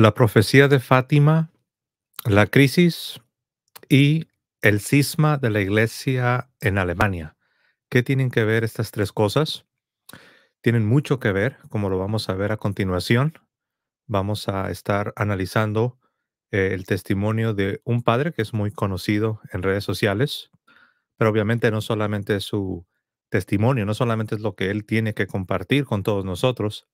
la profecía de Fátima, la crisis y el cisma de la iglesia en Alemania. ¿Qué tienen que ver estas tres cosas? Tienen mucho que ver, como lo vamos a ver a continuación. Vamos a estar analizando eh, el testimonio de un padre que es muy conocido en redes sociales, pero obviamente no solamente su testimonio, no solamente es lo que él tiene que compartir con todos nosotros,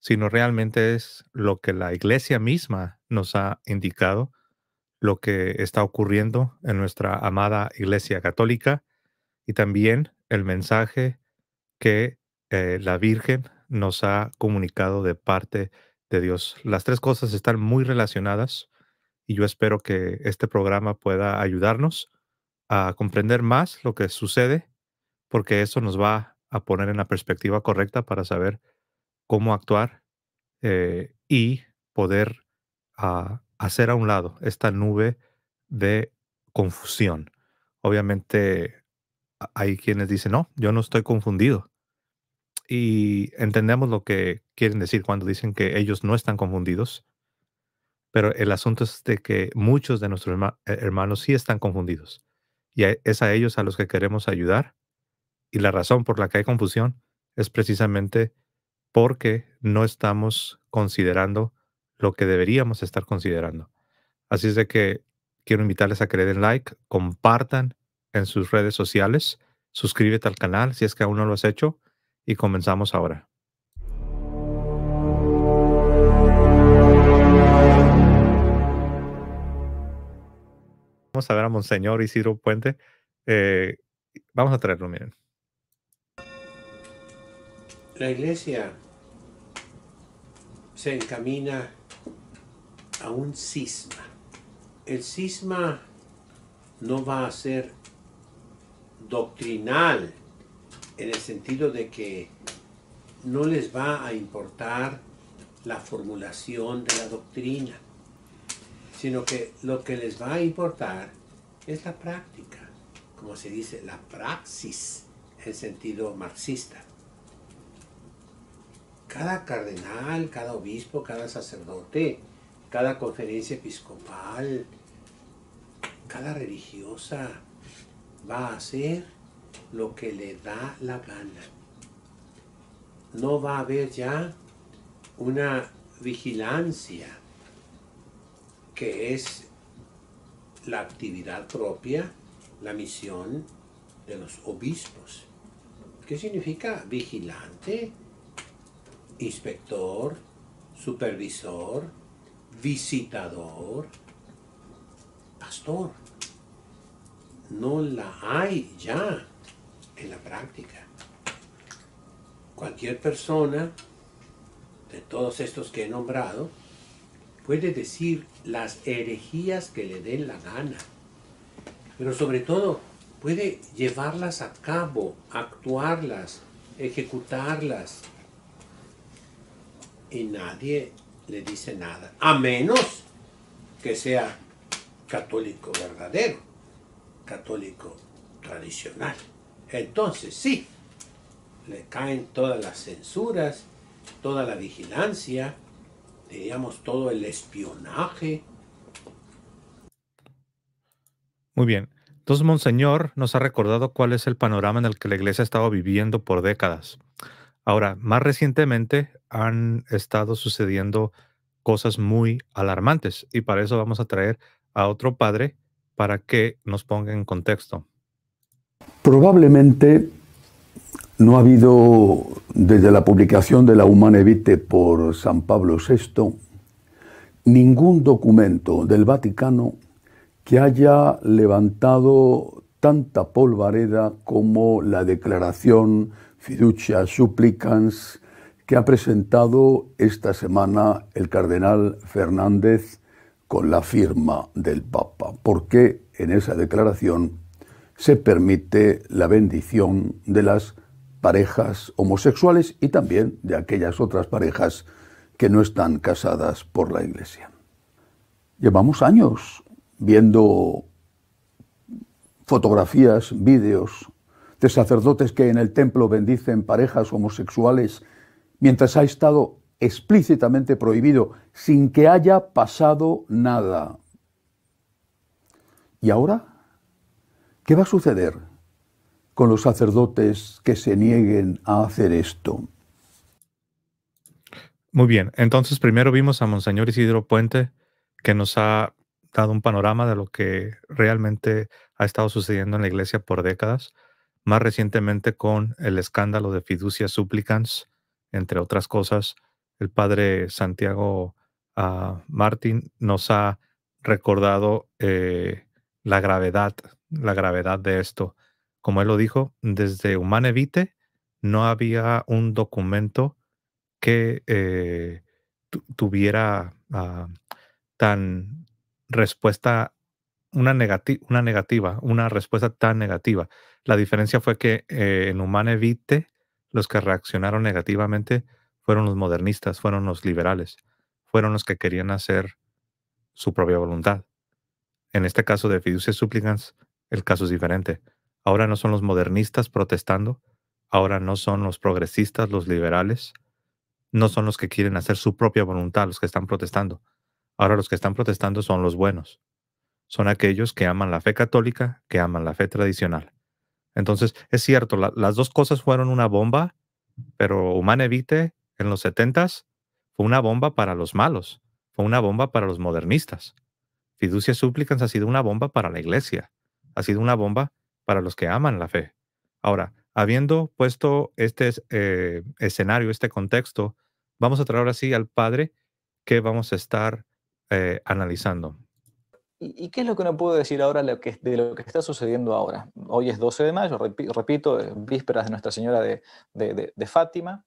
sino realmente es lo que la iglesia misma nos ha indicado, lo que está ocurriendo en nuestra amada iglesia católica y también el mensaje que eh, la Virgen nos ha comunicado de parte de Dios. Las tres cosas están muy relacionadas y yo espero que este programa pueda ayudarnos a comprender más lo que sucede, porque eso nos va a poner en la perspectiva correcta para saber cómo actuar eh, y poder ah, hacer a un lado esta nube de confusión. Obviamente hay quienes dicen, no, yo no estoy confundido. Y entendemos lo que quieren decir cuando dicen que ellos no están confundidos, pero el asunto es de que muchos de nuestros eh, hermanos sí están confundidos. Y es a ellos a los que queremos ayudar. Y la razón por la que hay confusión es precisamente porque no estamos considerando lo que deberíamos estar considerando. Así es de que quiero invitarles a que le den like, compartan en sus redes sociales, suscríbete al canal si es que aún no lo has hecho y comenzamos ahora. Vamos a ver a Monseñor Isidro Puente. Eh, vamos a traerlo, miren. La iglesia se encamina a un cisma. El cisma no va a ser doctrinal en el sentido de que no les va a importar la formulación de la doctrina, sino que lo que les va a importar es la práctica, como se dice, la praxis en sentido marxista cada cardenal, cada obispo, cada sacerdote, cada conferencia episcopal, cada religiosa va a hacer lo que le da la gana. No va a haber ya una vigilancia que es la actividad propia, la misión de los obispos. ¿Qué significa vigilante? inspector, supervisor, visitador, pastor. No la hay ya en la práctica. Cualquier persona de todos estos que he nombrado puede decir las herejías que le den la gana, pero sobre todo puede llevarlas a cabo, actuarlas, ejecutarlas, y nadie le dice nada, a menos que sea católico verdadero, católico tradicional. Entonces sí, le caen todas las censuras, toda la vigilancia, digamos, todo el espionaje. Muy bien. Entonces, Monseñor nos ha recordado cuál es el panorama en el que la Iglesia ha estado viviendo por décadas. Ahora, más recientemente han estado sucediendo cosas muy alarmantes y para eso vamos a traer a otro padre para que nos ponga en contexto. Probablemente no ha habido, desde la publicación de la Humane Vitae por San Pablo VI, ningún documento del Vaticano que haya levantado tanta polvareda como la declaración fiducia suplicans, que ha presentado esta semana el cardenal Fernández con la firma del Papa, porque en esa declaración se permite la bendición de las parejas homosexuales y también de aquellas otras parejas que no están casadas por la Iglesia. Llevamos años viendo fotografías, vídeos de sacerdotes que en el templo bendicen parejas homosexuales, mientras ha estado explícitamente prohibido, sin que haya pasado nada. ¿Y ahora? ¿Qué va a suceder con los sacerdotes que se nieguen a hacer esto? Muy bien, entonces primero vimos a Monseñor Isidro Puente que nos ha dado un panorama de lo que realmente ha estado sucediendo en la iglesia por décadas más recientemente con el escándalo de fiducia suplicans, entre otras cosas, el padre Santiago ah, Martín nos ha recordado eh, la gravedad, la gravedad de esto. Como él lo dijo, desde Humane no había un documento que eh, tuviera ah, tan respuesta, una, una negativa, una respuesta tan negativa. La diferencia fue que eh, en Humane Vitae los que reaccionaron negativamente fueron los modernistas, fueron los liberales, fueron los que querían hacer su propia voluntad. En este caso de Fiducia Supplicans, el caso es diferente. Ahora no son los modernistas protestando, ahora no son los progresistas, los liberales, no son los que quieren hacer su propia voluntad los que están protestando. Ahora los que están protestando son los buenos. Son aquellos que aman la fe católica, que aman la fe tradicional. Entonces, es cierto, las dos cosas fueron una bomba, pero humanevite en los setentas fue una bomba para los malos, fue una bomba para los modernistas. Fiducia súplicas ha sido una bomba para la iglesia, ha sido una bomba para los que aman la fe. Ahora, habiendo puesto este eh, escenario, este contexto, vamos a traer ahora sí al Padre que vamos a estar eh, analizando. ¿Y qué es lo que no puedo decir ahora de lo que está sucediendo ahora? Hoy es 12 de mayo, repito, eh, vísperas de Nuestra Señora de, Fátima.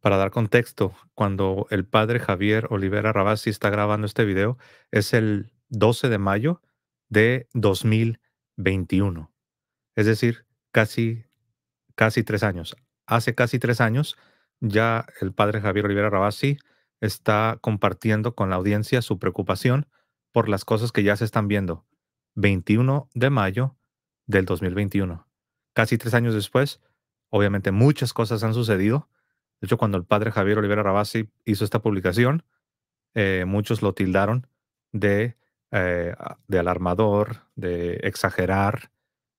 Para dar contexto, cuando el padre Javier Olivera Rabasi está grabando este video, es el 12 de mayo de 2021. Es decir, casi, casi tres años. Hace casi tres años ya el padre Javier Olivera Rabasi está compartiendo con la audiencia su preocupación por las cosas que ya se están viendo. 21 de mayo del 2021. Casi tres años después, obviamente muchas cosas han sucedido. De hecho, cuando el padre Javier Olivera Rabasi hizo esta publicación, eh, muchos lo tildaron de, eh, de alarmador, de exagerar,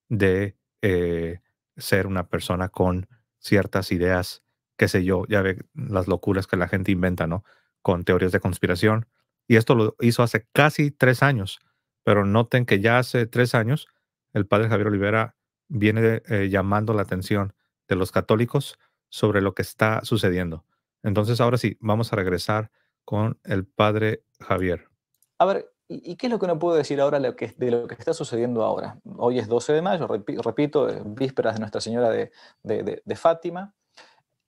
de eh, ser una persona con ciertas ideas, qué sé yo, ya ve las locuras que la gente inventa, ¿no? Con teorías de conspiración. Y esto lo hizo hace casi tres años. Pero noten que ya hace tres años el padre Javier Olivera viene eh, llamando la atención de los católicos sobre lo que está sucediendo. Entonces, ahora sí, vamos a regresar con el padre Javier. A ver, ¿y qué es lo que no puedo decir ahora de lo que está sucediendo ahora? Hoy es 12 de mayo, repito, vísperas de Nuestra Señora de, de, de, Fátima,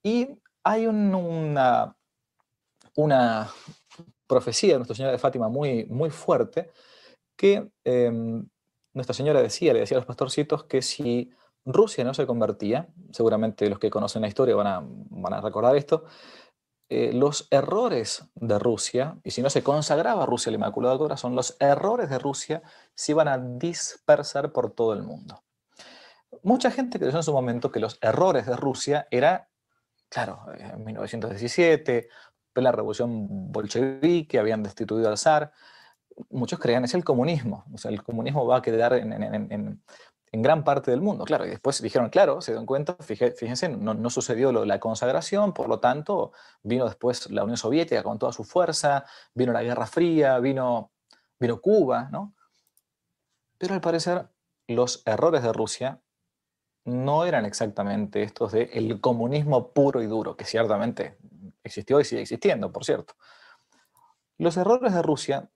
y hay una, una, profecía de Nuestra Señora de Fátima muy, muy fuerte, que em, Nuestra Señora decía, le decía a los pastorcitos que si Rusia no se convertía, seguramente los que conocen la historia van a, van a recordar esto, eh, los errores de Rusia, y si no se consagraba Rusia al Inmaculado Corazón, los errores de Rusia se iban a dispersar por todo el mundo. Mucha gente creyó en su momento que los errores de Rusia era, claro, eh, en 1917, la revolución bolchevique, habían destituido al zar. Muchos creían, es el comunismo, o sea, el comunismo va a quedar en, gran parte del mundo, claro, y después dijeron, claro, se dan cuenta, fíjense, no, sucedió la consagración, por lo tanto, vino después la Unión Soviética con toda su fuerza, vino la Guerra Fría, vino, vino Cuba, ¿no? Pero al parecer, los errores de Rusia no eran exactamente estos de el comunismo puro y duro, que ciertamente existió y sigue existiendo, por cierto. Los errores de Rusia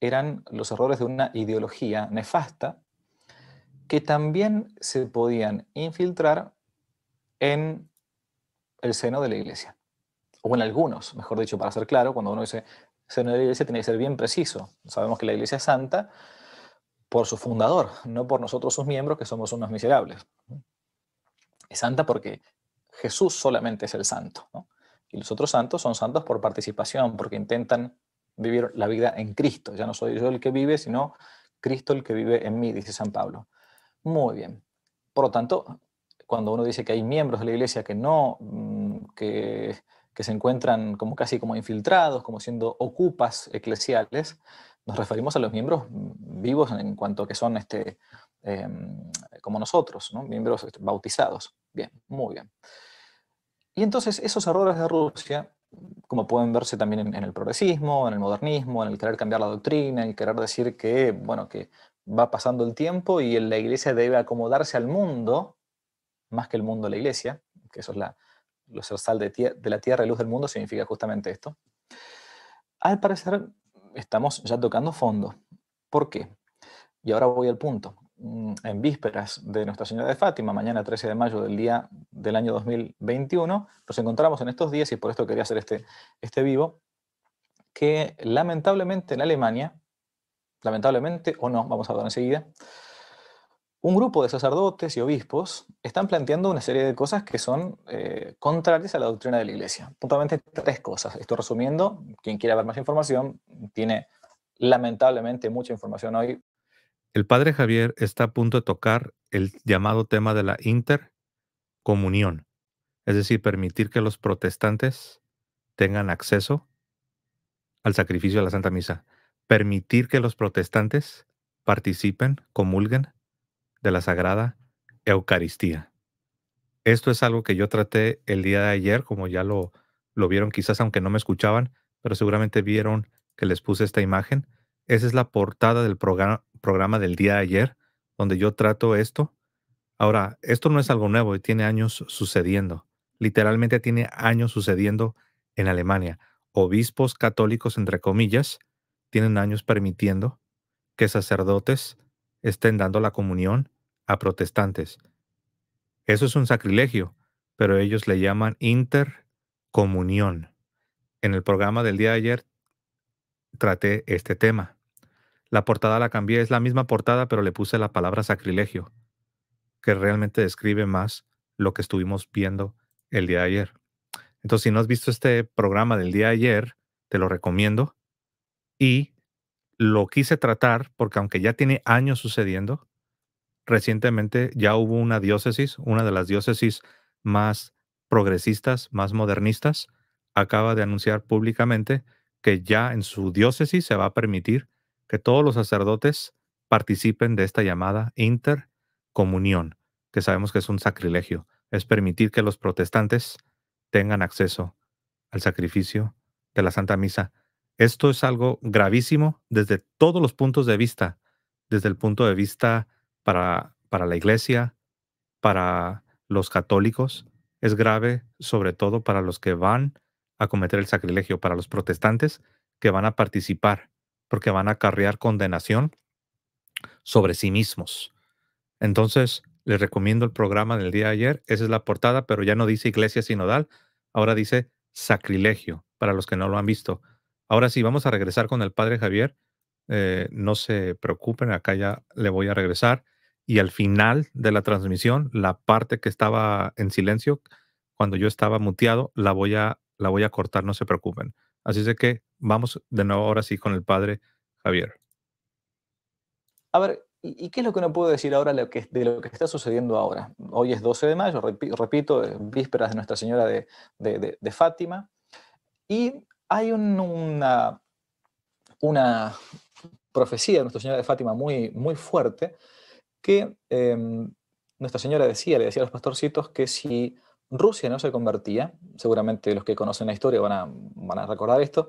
eran los errores de una ideología nefasta que también se podían infiltrar en el seno de la iglesia, o en algunos, mejor dicho, para ser claro, cuando uno dice seno de la iglesia tiene que ser bien preciso. Sabemos que la iglesia es santa por su fundador, no por nosotros sus miembros que somos unos miserables. Es santa porque Jesús solamente es el santo. Y los otros santos son santos por participación, porque intentan vivir la vida en Cristo. Ya no soy yo el que vive, sino Cristo el que vive en mí, dice San Pablo. Muy bien. Por lo tanto, cuando uno dice que hay miembros de la iglesia que no, mm, que, que se encuentran como casi como infiltrados, como siendo ocupas eclesiales, nos referimos a los miembros mm, vivos en cuanto que son este, em, como nosotros, miembros este, bautizados. Bien, muy bien. Y entonces esos errores de Rusia, como pueden verse también en, el progresismo, en el modernismo, en el querer cambiar la doctrina, en el querer decir que, bueno, que va pasando el tiempo y la iglesia debe acomodarse al mundo, más que el mundo a la iglesia, que eso es la, lo sal de, de, la tierra y luz del mundo, significa justamente esto. Al parecer estamos ya tocando fondo. ¿Por qué? Y ahora voy al punto. Mm, en vísperas de Nuestra Señora de Fátima, mañana 13 de mayo del día del año 2021, nos encontramos en estos días, y por esto quería hacer este, este vivo, que lamentablemente en Alemania, lamentablemente o no, vamos a hablar enseguida, un grupo de sacerdotes y obispos están planteando una serie de cosas que son eh, contrarias a la doctrina de la Iglesia. Puntualmente tres cosas. Esto resumiendo, quien quiera ver más información tiene lamentablemente mucha información hoy el padre Javier está a punto de tocar el llamado tema de la intercomunión, es decir, permitir que los protestantes tengan acceso al sacrificio de la Santa Misa, permitir que los protestantes participen, comulguen de la Sagrada Eucaristía. Esto es algo que yo traté el día de ayer, como ya lo, lo vieron quizás aunque no me escuchaban, pero seguramente vieron que les puse esta imagen. Esa es la portada del, programa, programa del día de ayer, donde yo trato esto. Ahora, esto no es algo nuevo, y tiene años sucediendo. Literalmente tiene años sucediendo en Alemania. Obispos católicos, entre comillas, tienen años permitiendo que sacerdotes estén dando la comunión a protestantes. Eso es un sacrilegio, pero ellos le llaman intercomunión. En el programa del día de ayer traté este tema. La portada la cambié, es la misma portada, pero le puse la palabra sacrilegio, que realmente describe más lo que estuvimos viendo el día de ayer. Entonces, si no has visto este programa del día de ayer, te lo recomiendo. Y lo quise tratar porque aunque ya tiene años sucediendo, recientemente ya hubo una diócesis, una de las diócesis más progresistas, más modernistas, acaba de anunciar públicamente que ya en su diócesis se va a permitir que todos los sacerdotes participen de esta llamada intercomunión, que sabemos que es un sacrilegio, es permitir que los protestantes tengan acceso al sacrificio de la Santa Misa. Esto es algo gravísimo desde todos los puntos de vista, desde el punto de vista para, para la iglesia, para los católicos, es grave sobre todo para los que van a cometer el sacrilegio, para los protestantes que van a participar porque van a acarrear condenación sobre sí mismos. Entonces, les recomiendo el programa del día de ayer. Esa es la portada, pero ya no dice iglesia sinodal, ahora dice sacrilegio, para los que no lo han visto. Ahora sí, vamos a regresar con el padre Javier. Eh, no se preocupen, acá ya le voy a regresar. Y al final de la transmisión, la parte que estaba en silencio, cuando yo estaba muteado, la voy a, la voy a cortar, no se preocupen. Así es que vamos de nuevo ahora sí con el padre Javier. A ver, ¿y qué es lo que no puedo decir ahora de lo que está sucediendo ahora? Hoy es 12 de mayo, repito, eh, vísperas de Nuestra Señora de, Fátima, y hay una, una profecía de Nuestra Señora de Fátima muy, muy fuerte que em, Nuestra Señora decía, le decía a los pastorcitos que si Rusia no se convertía, seguramente los que conocen la historia van a, van a recordar esto,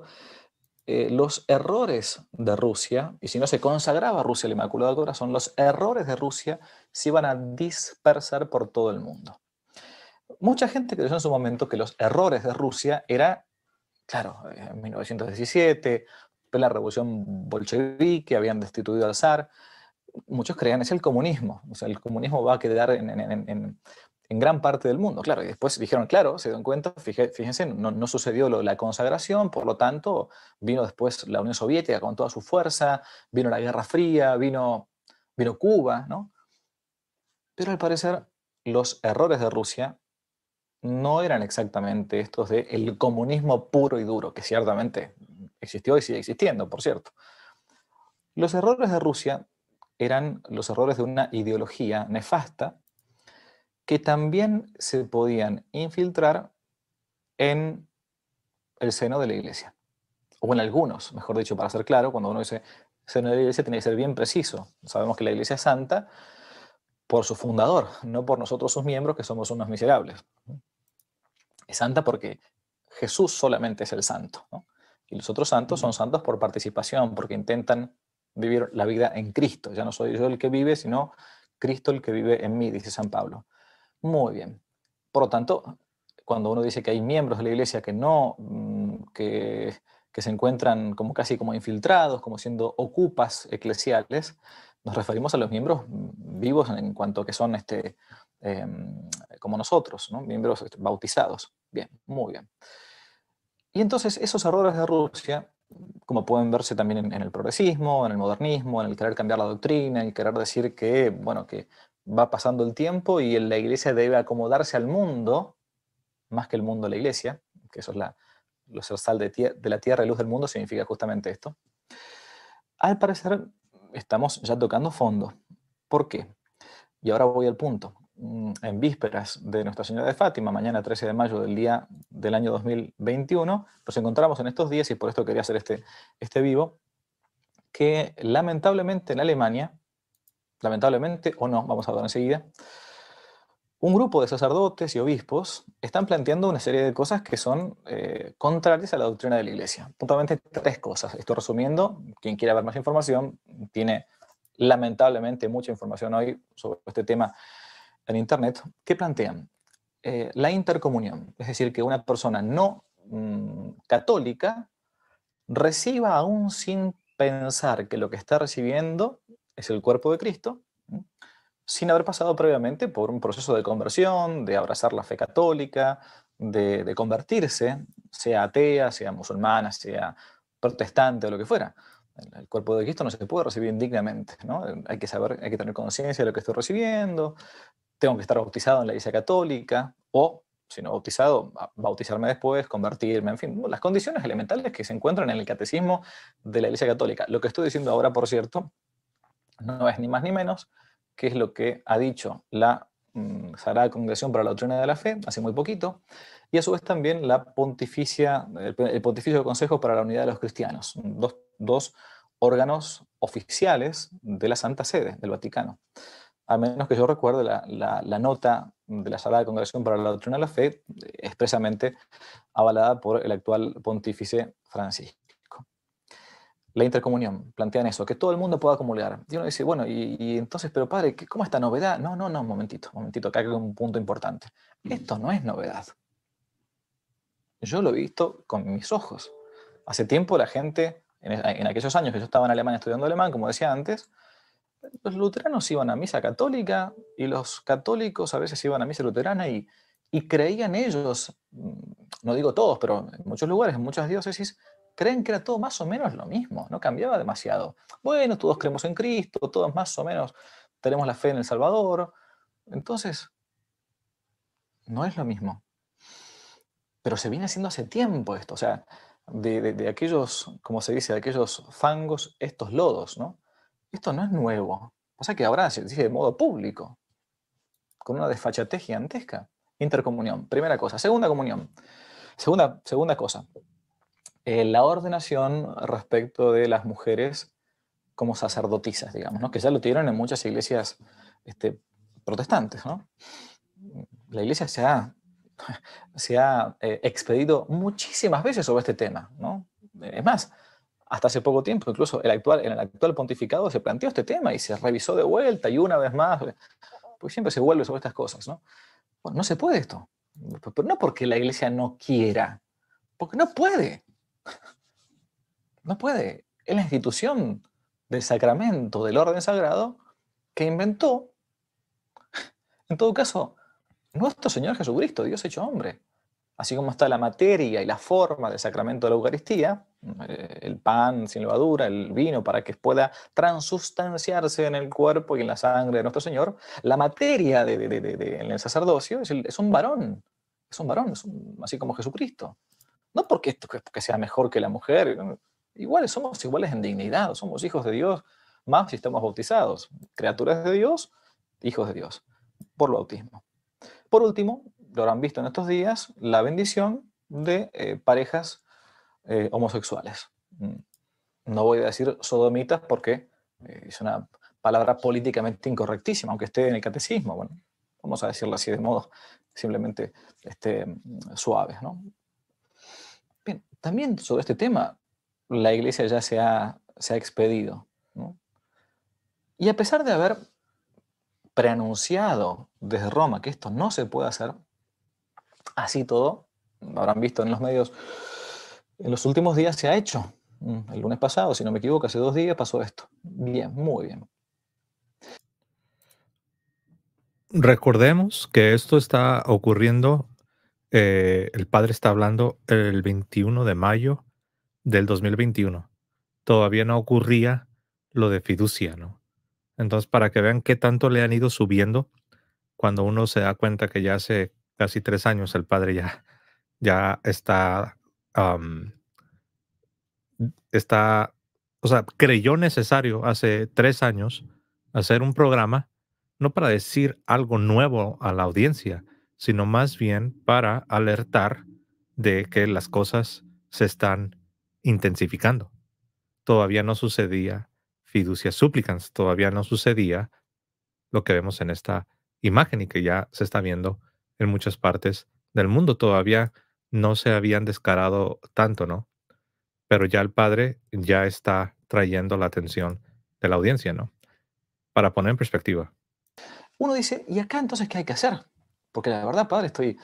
eh, los errores de Rusia, y si no se consagraba Rusia Inmaculada Inmaculado son los errores de Rusia se iban a dispersar por todo el mundo. Mucha gente creyó en su momento que los errores de Rusia era, claro, en 1917, la revolución bolchevique, habían destituido al zar, muchos creían es el comunismo, o sea, el comunismo va a quedar en, en gran parte del mundo, claro. Y después dijeron, claro, se dieron cuenta, fíjense, no, sucedió la consagración, por lo tanto, vino después la Unión Soviética con toda su fuerza, vino la Guerra Fría, vino, vino Cuba, ¿no? Pero al parecer, los errores de Rusia no eran exactamente estos de el comunismo puro y duro, que ciertamente existió y sigue existiendo, por cierto. Los errores de Rusia eran los errores de una ideología nefasta que también se podían infiltrar en el seno de la iglesia, o en algunos, mejor dicho, para ser claro, cuando uno dice seno de la iglesia tiene que ser bien preciso. Sabemos que la iglesia es santa por su fundador, no por nosotros sus miembros que somos unos miserables. Es santa porque Jesús solamente es el santo, y los otros santos son santos por participación, porque intentan vivir la vida en Cristo. Ya no soy yo el que vive, sino Cristo el que vive en mí, dice San Pablo. Muy bien. Por lo tanto, cuando uno dice que hay miembros de la iglesia que no, mm, que, se encuentran como casi como infiltrados, como siendo ocupas eclesiales, nos referimos a los miembros mm, vivos en cuanto que son este, em, como nosotros, miembros este, bautizados. Bien, muy bien. Y entonces esos errores de Rusia, como pueden verse también en, el progresismo, en el modernismo, en el querer cambiar la doctrina, en el querer decir que, bueno, que va pasando el tiempo y la iglesia debe acomodarse al mundo, más que el mundo a la iglesia, que eso es la, sal de, la tierra y luz del mundo, significa justamente esto. Al parecer, estamos ya tocando fondo. ¿Por qué? Y ahora voy al punto. Mm, en vísperas de Nuestra Señora de Fátima, mañana 13 de mayo del día del año 2021, nos encontramos en estos días, y por esto quería hacer este, este vivo, que lamentablemente en Alemania lamentablemente, o no, vamos a hablar enseguida, un grupo de sacerdotes y obispos están planteando una serie de cosas que son eh, contrarias a la doctrina de la Iglesia. Puntualmente tres cosas. Esto resumiendo, quien quiera ver más información, tiene lamentablemente mucha información hoy sobre este tema en Internet, que plantean eh, la intercomunión, es decir, que una persona no mm, católica reciba aún sin pensar que lo que está recibiendo es el cuerpo de Cristo, sin haber pasado previamente por un proceso de conversión, de abrazar la fe católica, de, convertirse, sea atea, sea musulmana, sea protestante o lo que fuera. El, el cuerpo de Cristo no se puede recibir indignamente, ¿no? Hay que saber, hay que tener conciencia de lo que estoy recibiendo, tengo que estar bautizado en la Iglesia Católica, o, si no bautizado, bautizarme después, convertirme, en fin, las condiciones elementales que se encuentran en el catecismo de la Iglesia Católica. Lo que estoy diciendo ahora, por cierto, no es ni más ni menos que es lo que ha dicho la mm, sala de Congresión para la Doctrina de la Fe hace muy poquito, y a su vez también la pontificia, el, Pontificio Pontificio Consejo para la Unidad de los Cristianos, dos, órganos oficiales de la Santa Sede, del Vaticano. A menos que yo recuerde, la, nota de la de Congresión para la Doctrina de la Fe, eh, expresamente avalada por el actual pontífice Francisco la intercomunión, plantean eso, que todo el mundo pueda acumular. Y uno dice, bueno, y, entonces, pero padre, ¿cómo esta novedad? No, no, no, un momentito, un momentito, acá hay un punto importante. Mm. Esto no es novedad. Yo lo he visto con mis ojos. Hace tiempo la gente, en, en aquellos años que yo estaba en Alemania estudiando alemán, como decía antes, los luteranos iban a misa católica y los católicos a veces iban a misa luterana y, y creían ellos, mm, no digo todos, pero en muchos lugares, en muchas diócesis, creen que era todo más o menos lo mismo, no cambiaba demasiado. Bueno, todos creemos en Cristo, todos más o menos tenemos la fe en el Salvador. Entonces, no es lo mismo. Pero se viene haciendo hace tiempo esto, o sea, de, aquellos, como se dice, de aquellos fangos, estos lodos, ¿no? Esto no es nuevo. O sea que ahora se dice de modo público, con una desfachatez gigantesca. Intercomunión, primera cosa. Segunda comunión. Segunda, segunda cosa, eh, la ordenación respecto de las mujeres como sacerdotisas, digamos, que ya lo tuvieron en muchas iglesias este, protestantes. La iglesia se ha, se ha eh, expedido muchísimas veces sobre este tema. ¿no? Es más, hasta hace poco tiempo, incluso el actual, en el actual pontificado se planteó este tema y se revisó de vuelta y una vez más, pues siempre se vuelve sobre estas cosas. ¿no? Bueno, no se puede esto, pero no porque la iglesia no quiera, porque no puede. No puede. Es la institución del sacramento, del orden sagrado, que inventó, en todo caso, nuestro Señor Jesucristo, Dios hecho hombre. Así como está la materia y la forma del sacramento de la Eucaristía, eh, el pan sin levadura, el vino, para que pueda transustanciarse en el cuerpo y en la sangre de nuestro Señor, la materia de, en el sacerdocio es, un varón, es un varón, así como Jesucristo. No porque, esto, porque sea mejor que la mujer, eh, iguales, somos iguales en dignidad, somos hijos de Dios, más si estamos bautizados, criaturas de Dios, hijos de Dios, por bautismo. Por último, lo habrán visto en estos días, la bendición de eh, parejas eh, homosexuales. Mm, no voy a decir sodomitas porque es una palabra políticamente incorrectísima, aunque esté en el catecismo. Bueno, vamos a decirlo así de modo simplemente este, mm, suave. ¿no? también sobre este tema la iglesia ya se ha, se ha expedido. Y a pesar de haber preanunciado desde Roma que esto no se puede hacer, así todo, lo habrán visto en los medios, en los últimos días se ha hecho. Mm, el lunes pasado, si no me equivoco, hace dos días pasó esto. Bien, muy bien. Recordemos que esto está ocurriendo eh, el padre está hablando el 21 de mayo del 2021. Todavía no ocurría lo de fiducia, ¿no? Entonces, para que vean qué tanto le han ido subiendo, cuando uno se da cuenta que ya hace casi tres años el padre ya, ya está, está, o sea, creyó necesario hace tres años hacer un programa, no para decir algo nuevo a la audiencia, sino más bien para alertar de que las cosas se están intensificando. Todavía no sucedía fiducia supplicans, todavía no sucedía lo que vemos en esta imagen y que ya se está viendo en muchas partes del mundo. Todavía no se habían descarado tanto, ¿no? Pero ya el padre ya está trayendo la atención de la audiencia, ¿no? Para poner en perspectiva. Uno dice, ¿y acá entonces qué hay que hacer? Porque la verdad, padre, estoy,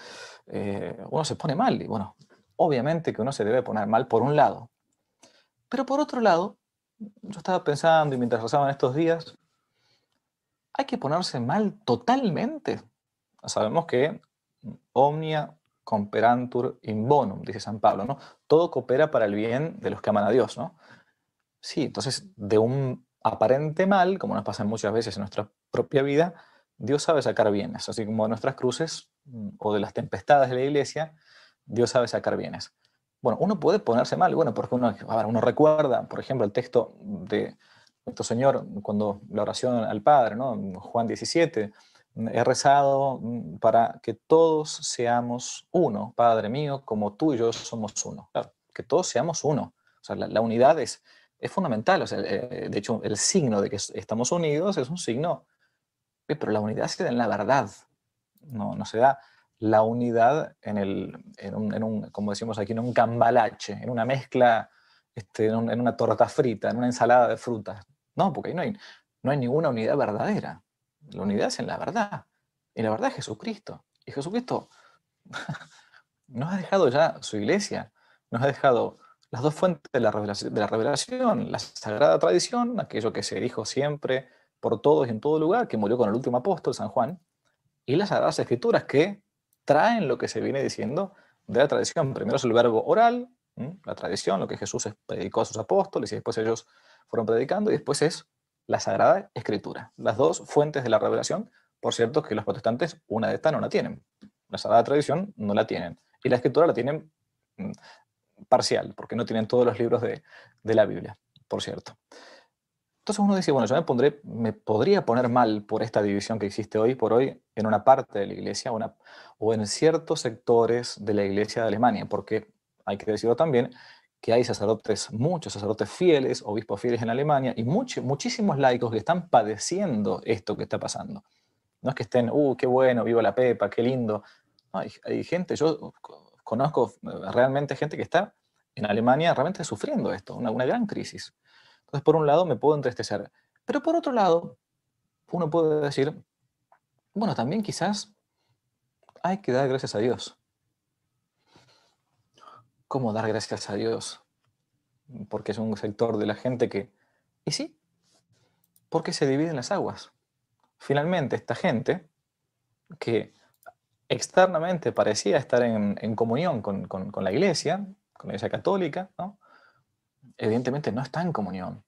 eh, uno se pone mal. Y bueno, obviamente que uno se debe poner mal por un lado. Pero por otro lado, yo estaba pensando y mientras pasaban estos días, hay que ponerse mal totalmente. Sabemos que omnia cooperantur in bonum, dice San Pablo, ¿no? Todo coopera para el bien de los que aman a Dios, ¿no? Sí, entonces de un aparente mal, como nos pasa muchas veces en nuestra propia vida, Dios sabe sacar bienes, así como de nuestras cruces mm, o de las tempestades de la iglesia, Dios sabe sacar bienes. Bueno, uno puede ponerse mal, bueno, porque uno, uno recuerda, por ejemplo, el texto de nuestro Señor cuando la oración al Padre, Juan 17, he rezado mm, para que todos seamos uno, Padre mío, como tú y yo somos uno. que todos seamos uno. O sea, la, unidad es, es fundamental. O sea, eh, de hecho, el signo de que estamos unidos es un signo pero la unidad se da en la verdad, no, no se da la unidad en, el, en, un, como decimos aquí, en un cambalache, en una mezcla, este, en, una torta frita, en una ensalada de frutas. No, porque ahí no hay, no hay ninguna unidad verdadera. La unidad es en la verdad. Y la verdad es Jesucristo. Y Jesucristo nos ha dejado ya su iglesia, nos ha dejado las dos fuentes de de la, revelación, la sagrada tradición, aquello que se dijo siempre por todos y en todo lugar, que murió con el último apóstol, San Juan, y las Sagradas Escrituras que traen lo que se viene diciendo de la tradición. Primero es el verbo oral, la tradición, lo que Jesús predicó a sus apóstoles y después ellos fueron predicando, y después es la Sagrada Escritura, las dos fuentes de la revelación, por cierto que los protestantes una de estas no la tienen, la Sagrada Tradición no la tienen, y la Escritura la tienen mm, parcial, porque no tienen todos los libros de la Biblia, por cierto. Entonces uno dice, bueno, yo me, pondré, me podría poner mal por esta división que existe hoy por hoy en una parte de la iglesia o en ciertos sectores de la iglesia de Alemania, porque hay que decirlo también que hay sacerdotes, muchos sacerdotes fieles, obispos fieles en Alemania y muchísimos laicos que están padeciendo esto que está pasando. No es que estén, uh, qué bueno, viva la Pepa, qué lindo. hay, gente, yo conozco eh, realmente gente que está en Alemania realmente sufriendo esto, una, una gran crisis. Entonces, por un lado, me puedo entristecer. Pero por otro lado, uno puede decir, bueno, también quizás hay que dar gracias a Dios. ¿Cómo dar gracias a Dios? Porque es un sector de la gente que... Y sí, porque se dividen las aguas. Finalmente, esta gente que externamente parecía estar en, comunión con, con, la iglesia, con la iglesia católica, ¿no? evidentemente no está en comunión.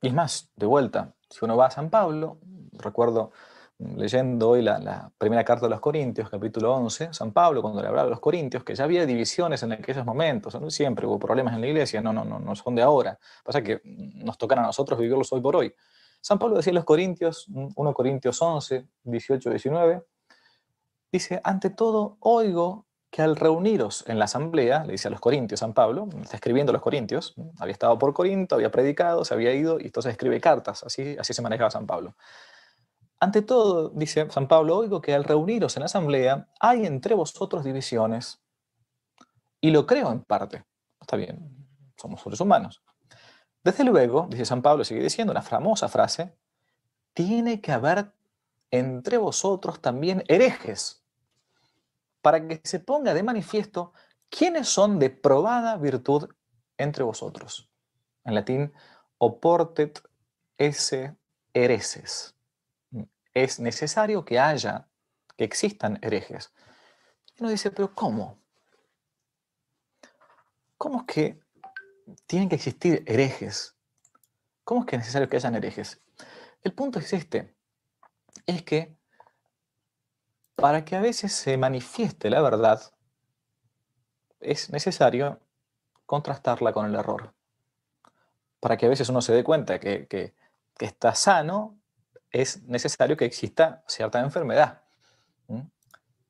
Y es más, de vuelta, si uno va a San Pablo, recuerdo leyendo hoy la, primera carta de los Corintios, capítulo 11, San Pablo cuando le hablaba a los Corintios, que ya había divisiones en aquellos momentos, siempre hubo problemas en la iglesia, no, no, no, no son de ahora, pasa que nos tocan a nosotros vivirlos hoy por hoy. San Pablo decía en los Corintios, 1 Corintios 11, 18, 19, dice, ante todo oigo que al reuniros en la asamblea, le dice a los corintios San Pablo, está escribiendo a los corintios, había estado por Corinto, había predicado, se había ido, y entonces escribe cartas, así, así se manejaba San Pablo. Ante todo, dice San Pablo, oigo que al reuniros en la asamblea hay entre vosotros divisiones, y lo creo en parte, está bien, somos seres humanos. Desde luego, dice San Pablo, sigue diciendo una famosa frase, tiene que haber entre vosotros también herejes para que se ponga de manifiesto quiénes son de probada virtud entre vosotros. En latín, oportet esse hereces. Es necesario que haya, que existan herejes. Y uno dice, pero ¿cómo? ¿Cómo es que tienen que existir herejes? ¿Cómo es que es necesario que hayan herejes? El punto es este, es que para que a veces se manifieste la verdad, es necesario contrastarla con el error. Para que a veces uno se dé cuenta que, que, está sano, es necesario que exista cierta enfermedad.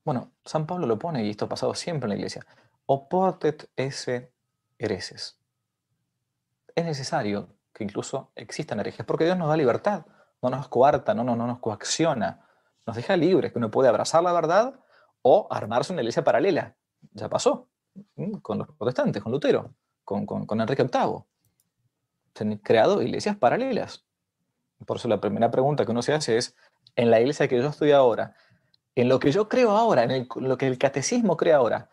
Bueno, San Pablo lo pone, y esto ha pasado siempre en la iglesia. Oportet ese hereses. Es necesario que incluso existan herejes, porque Dios nos da libertad, no nos coarta, no, no, no nos coacciona nos deja libres, que uno puede abrazar la verdad o armarse una iglesia paralela. Ya pasó con los protestantes, con Lutero, con, con, con Enrique VIII. Se han creado iglesias paralelas. Por eso la primera pregunta que uno se hace es, en la iglesia que yo estoy ahora, en lo que yo creo ahora, en, lo que el catecismo cree ahora,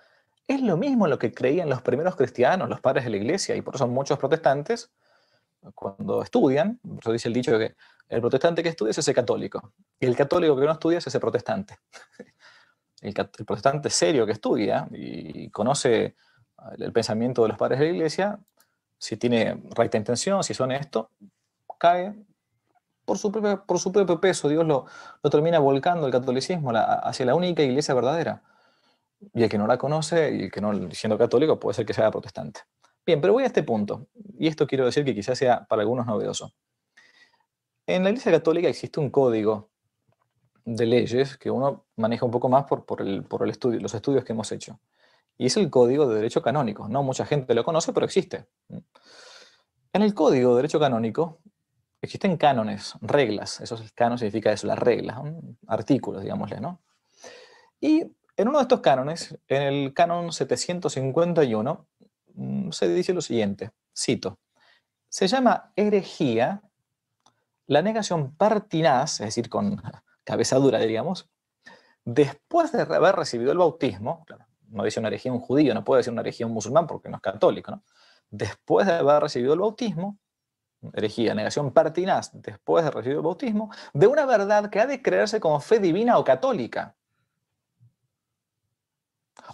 es lo mismo lo que creían los primeros cristianos, los padres de la iglesia, y por eso muchos protestantes cuando estudian, se dice el dicho que el protestante que estudia es ese católico, y el católico que no estudia es ese protestante. El, protestante serio que estudia y conoce ah, el pensamiento de los padres de la iglesia, si tiene recta intención, si son esto, cae por su propio, peso. Dios lo, lo termina volcando el catolicismo hacia la única iglesia verdadera. Y el que no la conoce y que no, siendo católico, puede ser que sea protestante. Bien, pero voy a este punto, y esto quiero decir que quizás sea para algunos novedoso. En la Iglesia Católica existe un código de leyes que uno maneja un poco más por, el, estudio, los estudios que hemos hecho. Y es el Código de Derecho Canónico. No mucha gente lo conoce, pero existe. En el Código de Derecho Canónico existen cánones, reglas. esos es, canon significa eso, las reglas, artículos, digámosle, ¿no? Y en uno de estos cánones, en el canon 751, Mm, se dice lo siguiente, cito, se llama herejía la negación pertinaz, es decir, con cabeza dura, diríamos, después de haber recibido el bautismo, no dice una herejía un judío, no puede decir una herejía un musulmán porque no es católico, después de haber recibido el bautismo, herejía, negación pertinaz, después de recibir el bautismo, de una verdad que ha de creerse como fe divina o católica,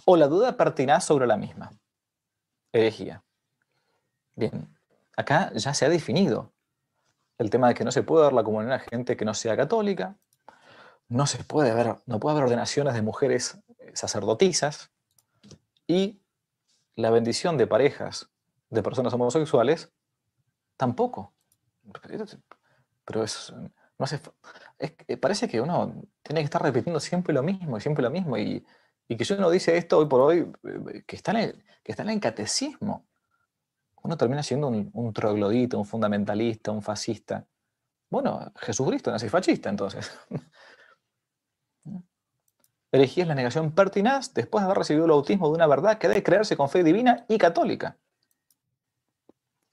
o la duda pertinaz sobre la misma herejía. Bien, acá ya se ha definido el tema de que no se puede dar la comunión a gente que no sea católica, no se puede haber, no puede ordenaciones de mujeres sacerdotisas y la bendición de parejas de personas homosexuales tampoco. Pero no parece que uno tiene que estar repitiendo siempre lo mismo y siempre lo mismo y y que si uno dice esto hoy por hoy, eh, eh, que está en el, que está en catecismo, uno termina siendo un, troglodito, un fundamentalista, un fascista. Bueno, Jesucristo así fascista entonces. Herejía es la negación pertinaz después de haber recibido el bautismo de una verdad que debe crearse con fe divina y católica.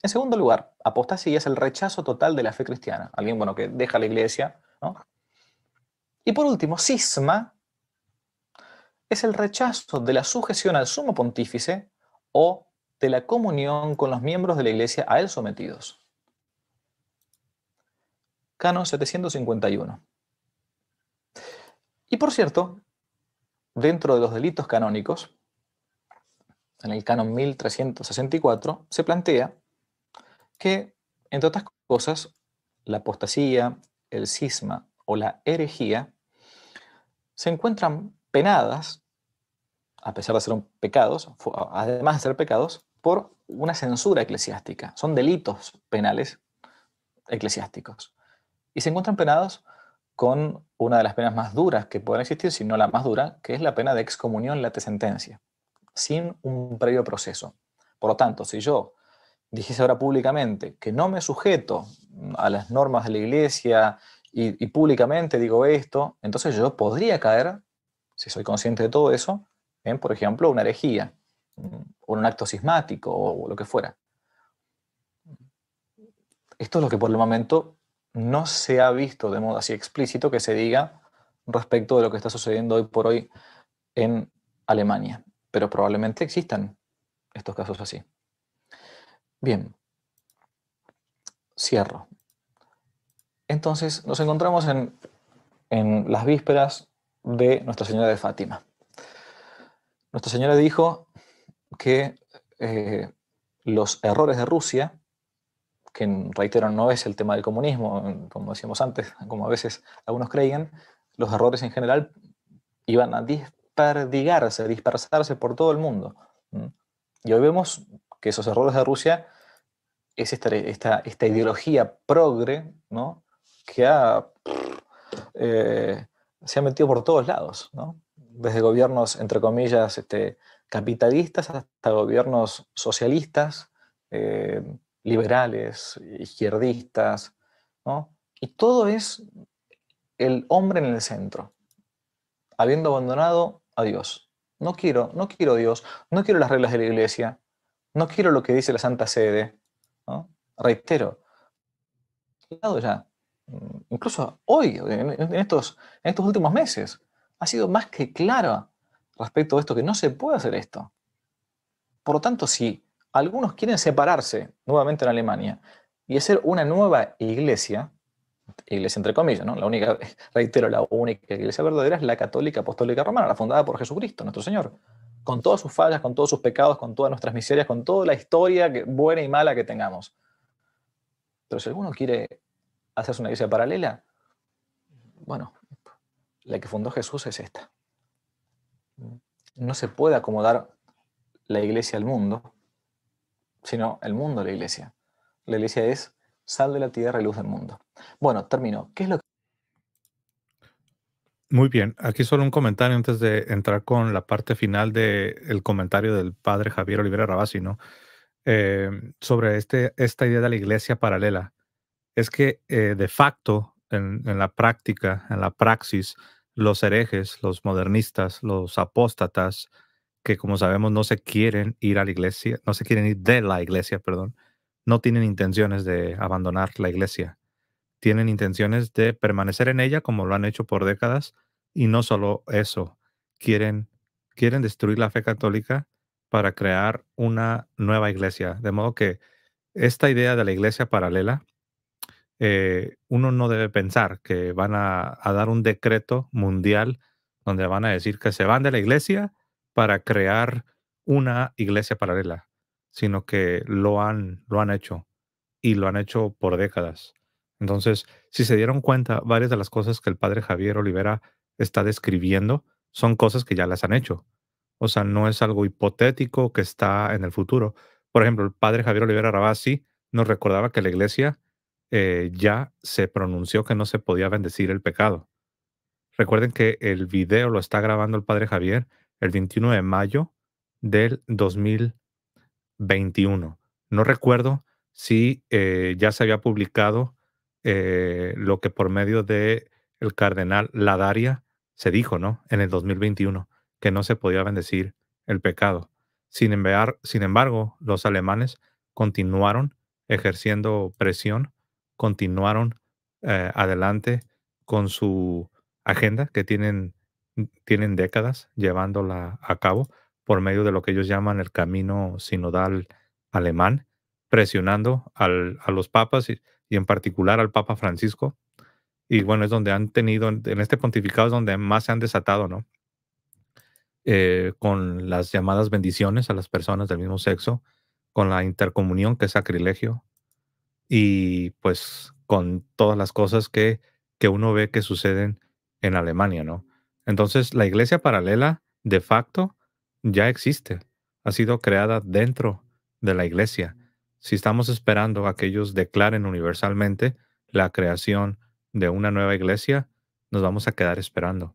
En segundo lugar, apostasía es el rechazo total de la fe cristiana. Alguien, bueno, que deja la iglesia, Y por último, cisma es el rechazo de la sujeción al sumo pontífice o de la comunión con los miembros de la iglesia a él sometidos. Canon 751. Y por cierto, dentro de los delitos canónicos, en el canon 1364, se plantea que, entre otras cosas, la apostasía, el cisma o la herejía se encuentran penadas, a pesar de ser pecados, además de ser pecados, por una censura eclesiástica. Son delitos penales eclesiásticos. Y se encuentran penados con una de las penas más duras que pueden existir, si no la más dura, que es la pena de excomunión late sentencia, sin un previo proceso. Por lo tanto, si yo dijese ahora públicamente que no me sujeto a las normas de la iglesia y públicamente digo esto, entonces yo podría caer si soy consciente de todo eso, en, por ejemplo, una herejía, mm, o un acto sismático, o lo que fuera. Esto es lo que por el momento no se ha visto de modo así explícito que se diga respecto de lo que está sucediendo hoy por hoy en Alemania, pero probablemente existan estos casos así. Bien, cierro. Entonces nos encontramos en, en las vísperas de Nuestra Señora de Fátima. Nuestra Señora dijo que eh, los errores de Rusia, que reitero no es el tema del comunismo, como decíamos antes, como a veces algunos creían, los errores en general iban a disperdigarse, dispersarse por todo el mundo. Y hoy vemos que esos errores de Rusia es esta, esta, ideología progre, ¿no? que ha eh, se ha metido por todos lados, desde gobiernos, entre comillas, este, capitalistas hasta gobiernos socialistas, eh, liberales, izquierdistas, y todo es el hombre en el centro, habiendo abandonado a Dios. No quiero, no quiero Dios, no quiero las reglas de la iglesia, no quiero lo que dice la Santa Sede. ¿no? Reitero, ya, Mm, incluso hoy, en estos, últimos meses, ha sido más que claro respecto a esto, que no se puede hacer esto. Por lo tanto, si algunos quieren separarse nuevamente en Alemania y hacer una nueva iglesia, iglesia entre comillas, ¿no? La única, reitero, la única iglesia verdadera es la católica apostólica romana, la fundada por Jesucristo, nuestro Señor, con todas sus fallas, con todos sus pecados, con todas nuestras miserias, con toda la historia buena y mala que tengamos. Pero si alguno quiere haces una iglesia paralela? Bueno, la que fundó Jesús es esta. No se puede acomodar la iglesia al mundo, sino el mundo a la iglesia. La iglesia es sal de la tierra y luz del mundo. Bueno, termino. ¿Qué es lo Muy bien, aquí solo un comentario antes de entrar con la parte final del comentario del padre Javier Olivera Rabasi, ¿no? Eh, sobre este, esta idea de la iglesia paralela es que eh, de facto, en, la práctica, en la praxis, los herejes, los modernistas, los apóstatas, que como sabemos no se quieren ir a la iglesia, no se quieren ir de la iglesia, perdón, no tienen intenciones de abandonar la iglesia. Tienen intenciones de permanecer en ella como lo han hecho por décadas y no solo eso, quieren, quieren destruir la fe católica para crear una nueva iglesia. De modo que esta idea de la iglesia paralela, eh, uno no debe pensar que van a, dar un decreto mundial donde van a decir que se van de la iglesia para crear una iglesia paralela, sino que lo han, lo han hecho y lo han hecho por décadas. Entonces, si se dieron cuenta, varias de las cosas que el padre Javier Olivera está describiendo son cosas que ya las han hecho. O sea, no es algo hipotético que está en el futuro. Por ejemplo, el padre Javier Olivera Rabasi nos recordaba que la iglesia eh, ya se pronunció que no se podía bendecir el pecado. Recuerden que el video lo está grabando el padre Javier el 21 de mayo del 2021. No recuerdo si eh, ya se había publicado eh, lo que por medio de el cardenal Ladaria se dijo, ¿no? En el 2021, que no se podía bendecir el pecado. Sin, sin embargo, los alemanes continuaron ejerciendo presión continuaron eh, adelante con su agenda que tienen, tienen décadas llevándola a cabo por medio de lo que ellos llaman el camino sinodal alemán, presionando a los papas y, en particular al Papa Francisco. Y bueno, es donde han tenido, en este pontificado es donde más se han desatado, ¿no? Eh, con las llamadas bendiciones a las personas del mismo sexo, con la intercomunión, que es sacrilegio, y pues con todas las cosas que, que uno ve que suceden en Alemania, ¿no? Entonces la iglesia paralela de facto ya existe, ha sido creada dentro de la iglesia. Si estamos esperando a que ellos declaren universalmente la creación de una nueva iglesia, nos vamos a quedar esperando.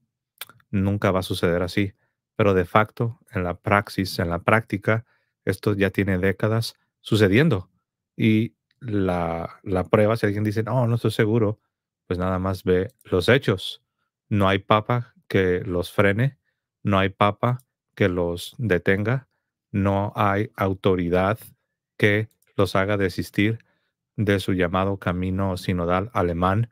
Nunca va a suceder así, pero de facto, en la praxis, en la práctica, esto ya tiene décadas sucediendo. Y la, prueba, si alguien dice, no, no estoy seguro, pues nada más ve los hechos. No hay papa que los frene, no hay papa que los detenga, no hay autoridad que los haga desistir de su llamado camino sinodal alemán,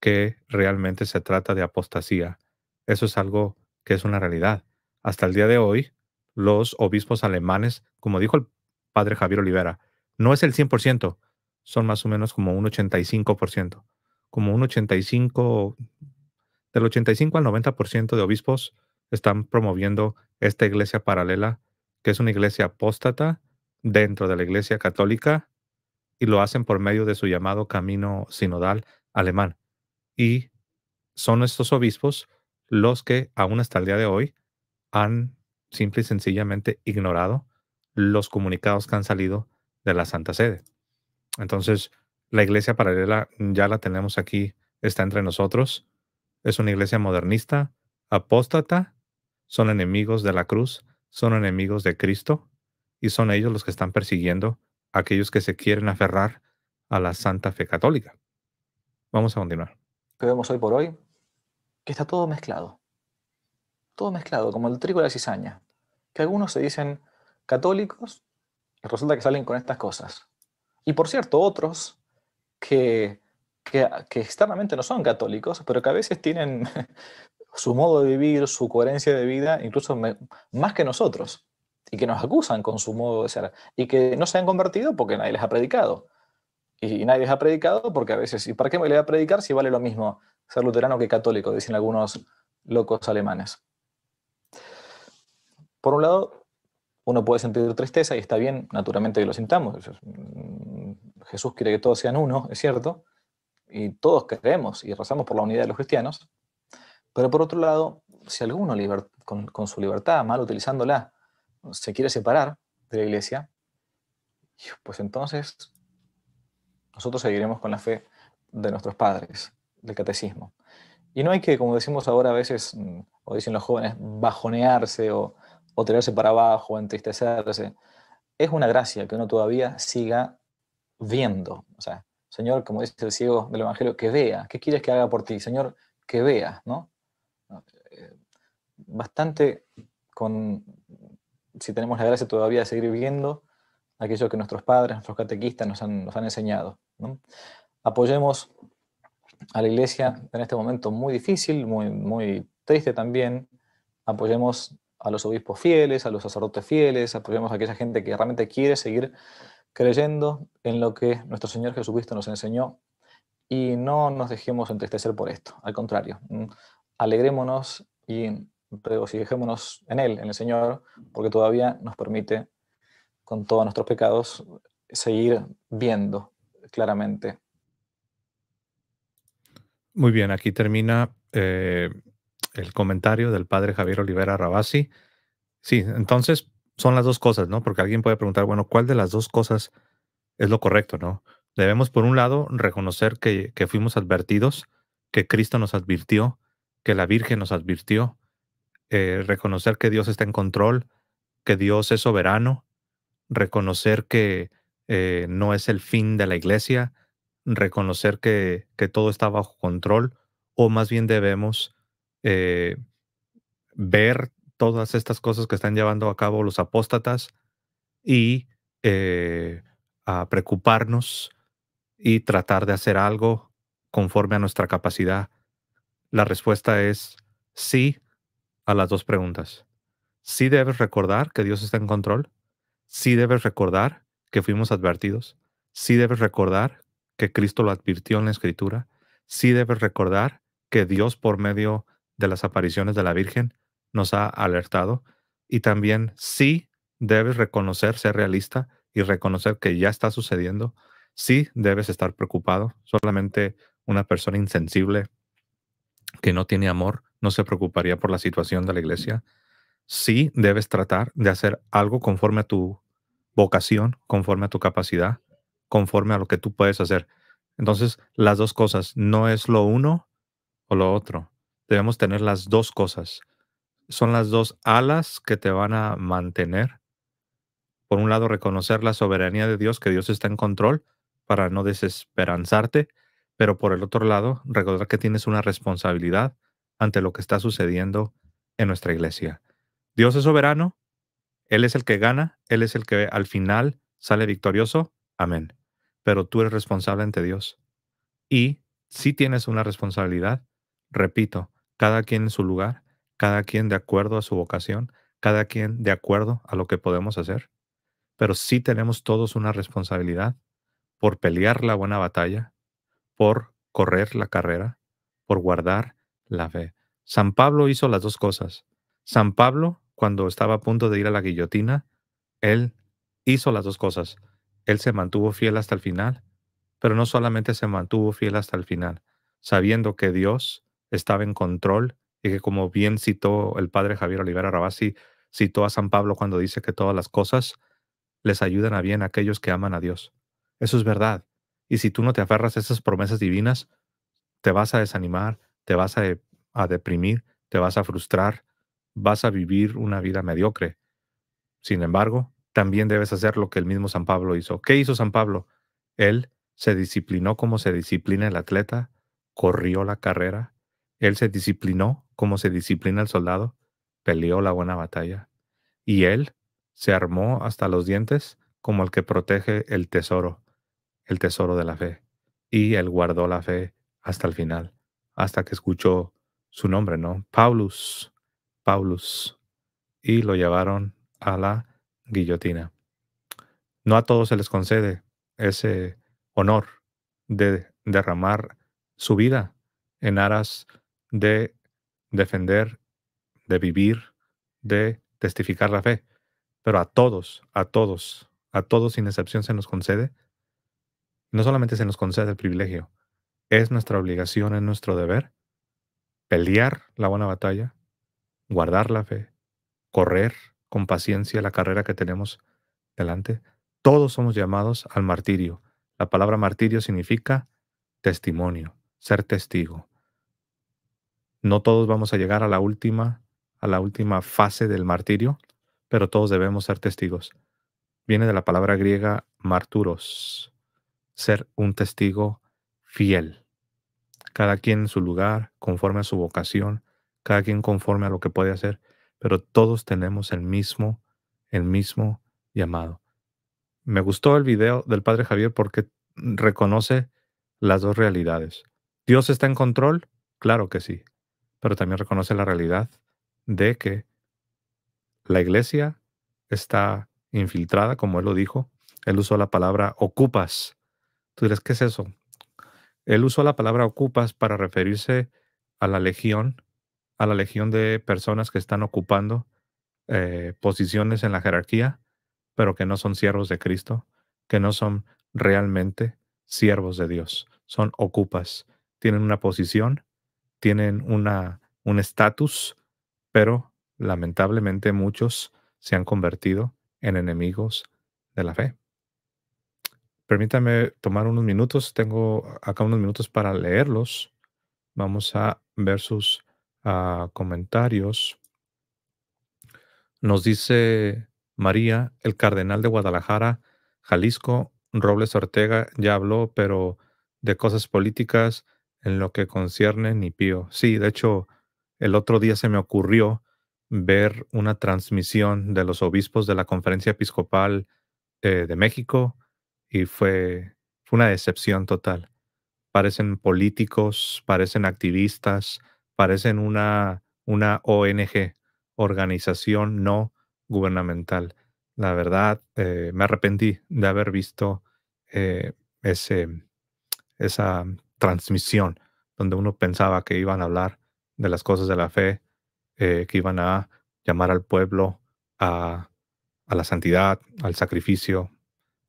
que realmente se trata de apostasía. Eso es algo que es una realidad. Hasta el día de hoy, los obispos alemanes, como dijo el padre Javier Olivera, no es el 100%, son más o menos como un 85%, como un 85, del 85 al 90% de obispos están promoviendo esta iglesia paralela, que es una iglesia apóstata dentro de la iglesia católica, y lo hacen por medio de su llamado camino sinodal alemán. Y son estos obispos los que aún hasta el día de hoy han simple y sencillamente ignorado los comunicados que han salido de la Santa Sede. Entonces, la iglesia paralela ya la tenemos aquí, está entre nosotros. Es una iglesia modernista, apóstata, son enemigos de la cruz, son enemigos de Cristo y son ellos los que están persiguiendo a aquellos que se quieren aferrar a la santa fe católica. Vamos a continuar. Que vemos hoy por hoy, que está todo mezclado. Todo mezclado, como el trigo de la cizaña. Que algunos se dicen católicos y resulta que salen con estas cosas. Y por cierto, otros que, externamente no son católicos, pero que a veces tienen su modo de vivir, su coherencia de vida, incluso más que nosotros, y que nos acusan con su modo de ser, y que no se han convertido porque nadie les ha predicado. Y, nadie les ha predicado porque a veces, ¿y para qué me voy a predicar si vale lo mismo ser luterano que católico? Dicen algunos locos alemanes. Por un lado, uno puede sentir tristeza y está bien, naturalmente que lo sintamos. Mm, Jesús quiere que todos sean uno, es cierto, y todos creemos y rezamos por la unidad de los cristianos, pero por otro lado, si alguno con, su libertad, mal utilizándola, se quiere separar de la iglesia, pues entonces nosotros seguiremos con la fe de nuestros padres, del catecismo. Y no hay que, como decimos ahora a veces, mm, o dicen los jóvenes, bajonearse o, o tirarse para abajo, entristecerse. Es una gracia que uno todavía siga viendo. O sea, Señor, como dice el ciego del Evangelio, que vea. ¿Qué quieres que haga por ti? Señor, que vea, ¿no? Eh, bastante con, si tenemos la gracia todavía de seguir viendo aquello que nuestros padres, nuestros catequistas nos han, enseñado. ¿no? Apoyemos a la iglesia en este momento muy difícil, muy, muy triste también. Apoyemos a los obispos fieles, a los sacerdotes fieles, apoyemos a aquella gente que realmente quiere seguir creyendo en lo que nuestro Señor Jesucristo nos enseñó y no nos dejemos entristecer por esto, al contrario, mm, alegrémonos y regocijémonos en Él, en el Señor, porque todavía nos permite, con todos nuestros pecados, seguir viendo claramente. Muy bien, aquí termina eh, el comentario del padre Javier Olivera Rabasi. Sí, entonces son las dos cosas, ¿no? Porque alguien puede preguntar, bueno, ¿cuál de las dos cosas es lo correcto, ¿no? Debemos, por un lado, reconocer que, fuimos advertidos, que Cristo nos advirtió, que la Virgen nos advirtió, eh, reconocer que Dios está en control, que Dios es soberano, reconocer que eh, no es el fin de la iglesia, reconocer que, todo está bajo control, o más bien debemos eh, ver todas estas cosas que están llevando a cabo los apóstatas y eh, a preocuparnos y tratar de hacer algo conforme a nuestra capacidad? La respuesta es sí a las dos preguntas. Sí debes recordar que Dios está en control. Sí debes recordar que fuimos advertidos. Sí debes recordar que Cristo lo advirtió en la Escritura. Sí debes recordar que Dios por medio de las apariciones de la Virgen nos ha alertado. Y también sí debes reconocer, ser realista y reconocer que ya está sucediendo. Sí debes estar preocupado. Solamente una persona insensible que no tiene amor no se preocuparía por la situación de la iglesia. Sí debes tratar de hacer algo conforme a tu vocación, conforme a tu capacidad, conforme a lo que tú puedes hacer. Entonces, las dos cosas, no es lo uno o lo otro. Debemos tener las dos cosas son las dos alas que te van a mantener. Por un lado, reconocer la soberanía de Dios, que Dios está en control para no desesperanzarte, pero por el otro lado, recordar que tienes una responsabilidad ante lo que está sucediendo en nuestra iglesia. Dios es soberano, Él es el que gana, Él es el que al final sale victorioso, amén. Pero tú eres responsable ante Dios. Y si tienes una responsabilidad, repito, cada quien en su lugar, cada quien de acuerdo a su vocación, cada quien de acuerdo a lo que podemos hacer. Pero sí tenemos todos una responsabilidad por pelear la buena batalla, por correr la carrera, por guardar la fe. San Pablo hizo las dos cosas. San Pablo, cuando estaba a punto de ir a la guillotina, él hizo las dos cosas. Él se mantuvo fiel hasta el final, pero no solamente se mantuvo fiel hasta el final, sabiendo que Dios estaba en control y que como bien citó el padre Javier Olivera Rabasi, citó a San Pablo cuando dice que todas las cosas les ayudan a bien a aquellos que aman a Dios. Eso es verdad. Y si tú no te aferras a esas promesas divinas, te vas a desanimar, te vas a, a deprimir, te vas a frustrar, vas a vivir una vida mediocre. Sin embargo, también debes hacer lo que el mismo San Pablo hizo. ¿Qué hizo San Pablo? Él se disciplinó como se disciplina el atleta, corrió la carrera, él se disciplinó como se disciplina el soldado, peleó la buena batalla. Y él se armó hasta los dientes como el que protege el tesoro, el tesoro de la fe. Y él guardó la fe hasta el final, hasta que escuchó su nombre, ¿no? Paulus, Paulus. Y lo llevaron a la guillotina. No a todos se les concede ese honor de derramar su vida en aras de defender, de vivir, de testificar la fe. Pero a todos, a todos, a todos sin excepción se nos concede. No solamente se nos concede el privilegio, es nuestra obligación, es nuestro deber pelear la buena batalla, guardar la fe, correr con paciencia la carrera que tenemos delante. Todos somos llamados al martirio. La palabra martirio significa testimonio, ser testigo. No todos vamos a llegar a la última, a la última fase del martirio, pero todos debemos ser testigos. Viene de la palabra griega marturos, ser un testigo fiel. Cada quien en su lugar, conforme a su vocación, cada quien conforme a lo que puede hacer, pero todos tenemos el mismo, el mismo llamado. Me gustó el video del Padre Javier porque reconoce las dos realidades. ¿Dios está en control? Claro que sí pero también reconoce la realidad de que la iglesia está infiltrada, como él lo dijo. Él usó la palabra ocupas. Tú dirás, ¿qué es eso? Él usó la palabra ocupas para referirse a la legión, a la legión de personas que están ocupando eh, posiciones en la jerarquía, pero que no son siervos de Cristo, que no son realmente siervos de Dios, son ocupas, tienen una posición tienen un estatus, pero lamentablemente muchos se han convertido en enemigos de la fe. Permítame tomar unos minutos, tengo acá unos minutos para leerlos. Vamos a ver sus ah, comentarios. Nos dice María, el cardenal de Guadalajara, Jalisco, Robles Ortega, ya habló, pero de cosas políticas, en lo que concierne ni pío. Sí, de hecho, el otro día se me ocurrió ver una transmisión de los obispos de la Conferencia Episcopal eh, de México y fue, una decepción total. Parecen políticos, parecen activistas, parecen una, una ONG, organización no gubernamental. La verdad, eh, me arrepentí de haber visto eh, ese, esa transmisión, donde uno pensaba que iban a hablar de las cosas de la fe, eh, que iban a llamar al pueblo a, la santidad, al sacrificio,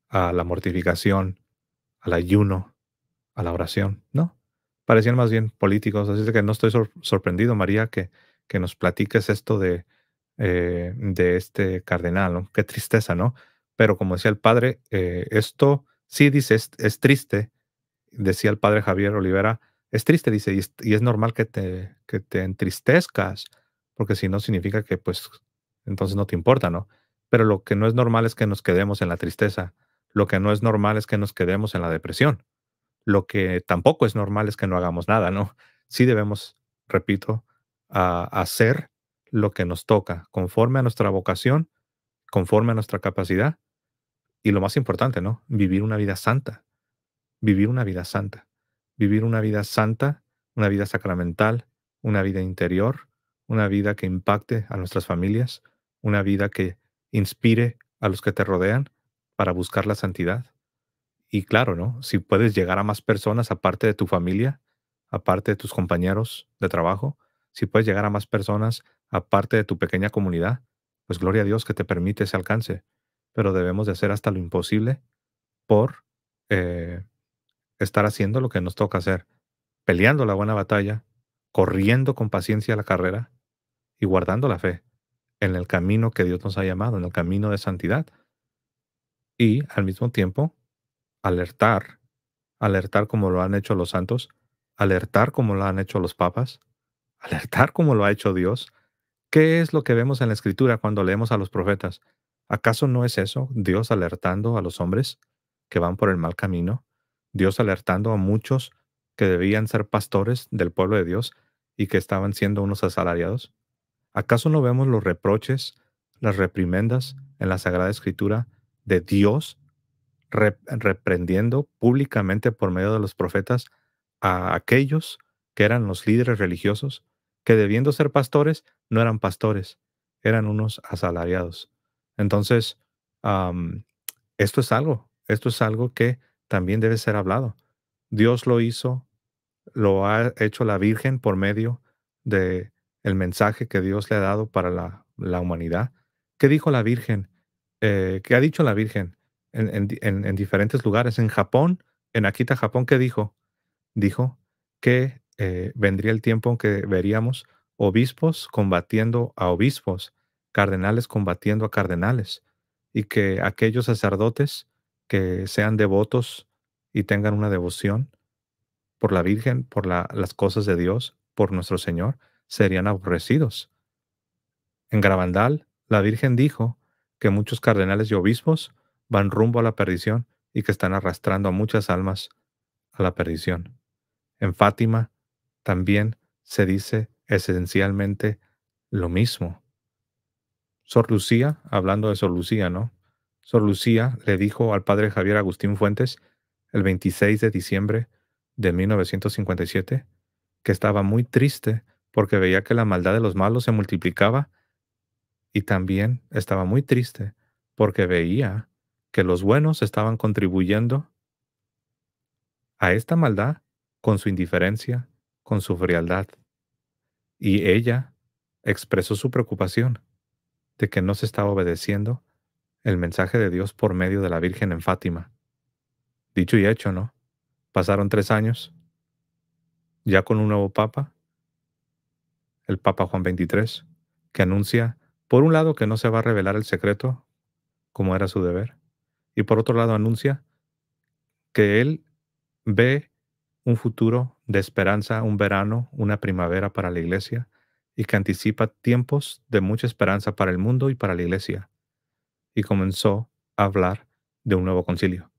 a la mortificación, al ayuno, a la oración, ¿no? Parecían más bien políticos, así que no estoy sorprendido, María, que, que nos platiques esto de, eh, de este cardenal, ¿no? Qué tristeza, ¿no? Pero como decía el padre, eh, esto sí dice, es, triste, decía el padre Javier Olivera, es triste, dice, y es, normal que te, te entristezcas, porque si no significa que pues entonces no te importa, ¿no? Pero lo que no es normal es que nos quedemos en la tristeza, lo que no es normal es que nos quedemos en la depresión, lo que tampoco es normal es que no hagamos nada, ¿no? Sí debemos, repito, a hacer lo que nos toca, conforme a nuestra vocación, conforme a nuestra capacidad, y lo más importante, ¿no? Vivir una vida santa, vivir una vida santa. Vivir una vida santa, una vida sacramental, una vida interior, una vida que impacte a nuestras familias, una vida que inspire a los que te rodean para buscar la santidad. Y claro, ¿no? Si puedes llegar a más personas aparte de tu familia, aparte de tus compañeros de trabajo, si puedes llegar a más personas aparte de tu pequeña comunidad, pues gloria a Dios que te permite ese alcance. Pero debemos de hacer hasta lo imposible por eh, estar haciendo lo que nos toca hacer, peleando la buena batalla, corriendo con paciencia la carrera y guardando la fe en el camino que Dios nos ha llamado, en el camino de santidad. Y al mismo tiempo, alertar, alertar como lo han hecho los santos, alertar como lo han hecho los papas, alertar como lo ha hecho Dios. ¿Qué es lo que vemos en la escritura cuando leemos a los profetas? ¿Acaso no es eso Dios alertando a los hombres que van por el mal camino? Dios alertando a muchos que debían ser pastores del pueblo de Dios y que estaban siendo unos asalariados? ¿Acaso no vemos los reproches, las reprimendas en la Sagrada Escritura de Dios reprendiendo públicamente por medio de los profetas a aquellos que eran los líderes religiosos, que debiendo ser pastores no eran pastores, eran unos asalariados? Entonces, esto es algo, esto es algo que también debe ser hablado. Dios lo hizo, lo ha hecho la Virgen por medio de el mensaje que Dios le ha dado para la, la humanidad. ¿Qué dijo la Virgen? Eh, ¿Qué ha dicho la Virgen en, diferentes lugares? En Japón, en Akita, Japón, ¿qué dijo? Dijo que eh, vendría el tiempo en que veríamos obispos combatiendo a obispos, cardenales combatiendo a cardenales, y que aquellos sacerdotes que sean devotos y tengan una devoción por la Virgen, por las cosas de Dios, por nuestro Señor, serían aborrecidos. En Grabandal, la Virgen dijo que muchos cardenales y obispos van rumbo a la perdición y que están arrastrando a muchas almas a la perdición. En Fátima también se dice esencialmente lo mismo. Sor Lucía, hablando de Sor Lucía, ¿no? Sor Lucía le dijo al padre Javier Agustín Fuentes el 26 de diciembre de 1957 que estaba muy triste porque veía que la maldad de los malos se multiplicaba y también estaba muy triste porque veía que los buenos estaban contribuyendo a esta maldad con su indiferencia, con su frialdad. Y ella expresó su preocupación de que no se estaba obedeciendo el mensaje de Dios por medio de la Virgen en Fátima. Dicho y hecho, ¿no? Pasaron tres años, ya con un nuevo Papa, el Papa Juan XXIII, que anuncia, por un lado, que no se va a revelar el secreto, como era su deber, y por otro lado anuncia que él ve un futuro de esperanza, un verano, una primavera para la iglesia, y que anticipa tiempos de mucha esperanza para el mundo y para la iglesia y comenzó a hablar de un nuevo concilio.